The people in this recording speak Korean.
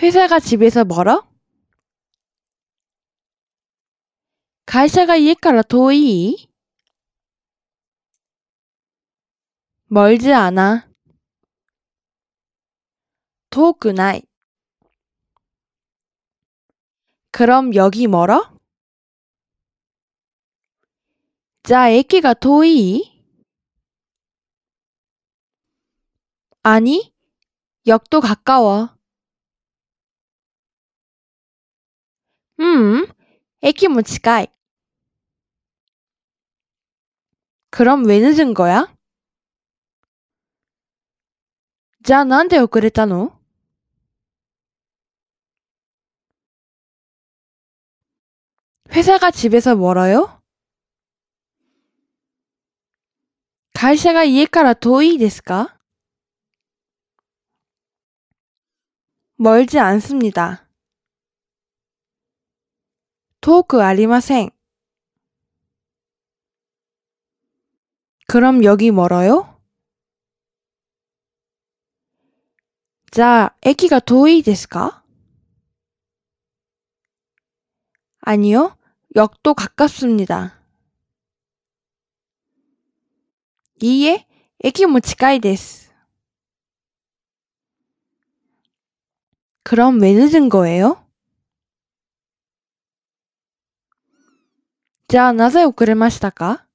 회사가 집에서 멀어? 가会가이에か라遠이 멀지 않아. 遠く나이 그럼 여기 멀어? 자, 애기가 도이? 아니, 역도 가까워. 음, 애기 모치가 그럼 왜 늦은 거야? 자, 난데 遅れたの? 회사가 집에서 멀어요? 회사가 家から遠いですか? 멀지 않습니다. 遠くありません。 그럼 여기 멀어요? 자, 애기가 도이 데스까? 아니요, 역도 가깝습니다. 이에 애기 모치가이 데스. 그럼 왜 늦은 거예요? じゃあなぜ遅れましたか